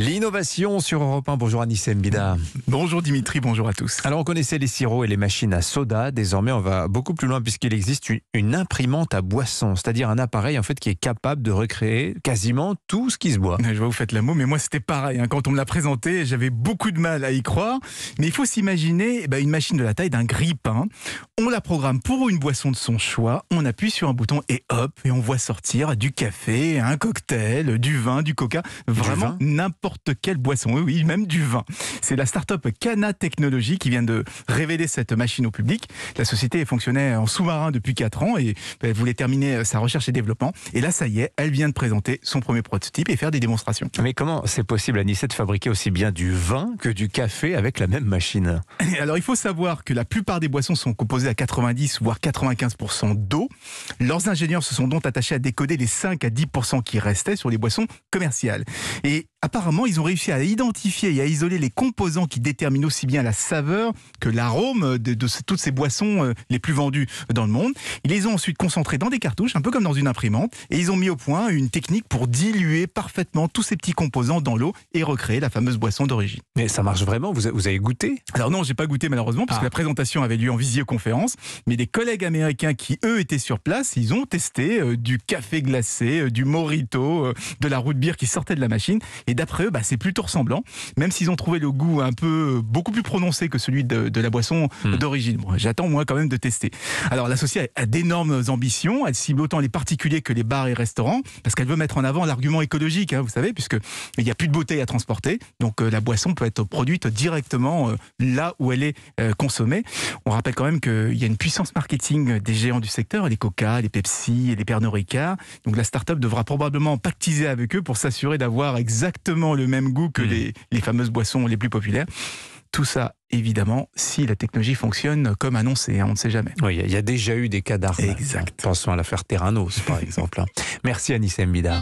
L'innovation sur Europe 1. Bonjour Anissa Mbida. Bonjour Dimitri, bonjour à tous. Alors on connaissait les sirops et les machines à soda. Désormais, on va beaucoup plus loin puisqu'il existe une imprimante à boisson, c'est-à-dire un appareil en fait qui est capable de recréer quasiment tout ce qui se boit. Je vois vous faites la mot, mais moi c'était pareil. Hein. Quand on me l'a présenté, j'avais beaucoup de mal à y croire. Mais il faut s'imaginer eh ben, une machine de la taille d'un grille-pain. On la programme pour une boisson de son choix. On appuie sur un bouton et hop, et on voit sortir du café, un cocktail, du vin, du coca, vraiment n'importe quelle boisson, oui, même du vin. C'est la start-up Cana Technologies qui vient de révéler cette machine au public. La société fonctionnait en sous-marin depuis 4 ans et elle ben, voulait terminer euh, sa recherche et développement. Et là, ça y est, elle vient de présenter son premier prototype et faire des démonstrations. Mais comment c'est possible, à Nice de fabriquer aussi bien du vin que du café avec la même machine Alors, il faut savoir que la plupart des boissons sont composées à 90 voire 95% d'eau. Leurs ingénieurs se sont donc attachés à décoder les 5 à 10% qui restaient sur les boissons commerciales. Et Apparemment, ils ont réussi à identifier et à isoler les composants qui déterminent aussi bien la saveur que l'arôme de, toutes ces boissons euh, les plus vendues dans le monde. Ils les ont ensuite concentrés dans des cartouches, un peu comme dans une imprimante, et ils ont mis au point une technique pour diluer parfaitement tous ces petits composants dans l'eau et recréer la fameuse boisson d'origine. Mais ça marche vraiment Vous avez goûté Alors non, j'ai pas goûté malheureusement, parce que ah. la présentation avait lieu en visioconférence, mais des collègues américains qui, eux, étaient sur place, ils ont testé euh, du café glacé, euh, du morito, de la route bière qui sortait de la machine d'après eux, bah, c'est plutôt ressemblant, même s'ils ont trouvé le goût un peu beaucoup plus prononcé que celui de, la boisson hmm. d'origine. J'attends moi quand même de tester. Alors la société a, d'énormes ambitions. Elle cible autant les particuliers que les bars et restaurants parce qu'elle veut mettre en avant l'argument écologique, hein, vous savez, puisque n'y a plus de beauté à transporter. Donc euh, la boisson peut être produite directement euh, là où elle est euh, consommée. On rappelle quand même qu'il y a une puissance marketing des géants du secteur, les Coca, les Pepsi, et les Pernod Ricard. Donc la start-up devra probablement pactiser avec eux pour s'assurer d'avoir exactement exactement le même goût que mmh. les, les fameuses boissons les plus populaires. Tout ça, évidemment, si la technologie fonctionne comme annoncé, hein, on ne sait jamais. Oui, il y a déjà eu des cas d'arrêt. Exact. Pensons à l'affaire Terranos, par exemple. Hein. Merci Anissa Mbida.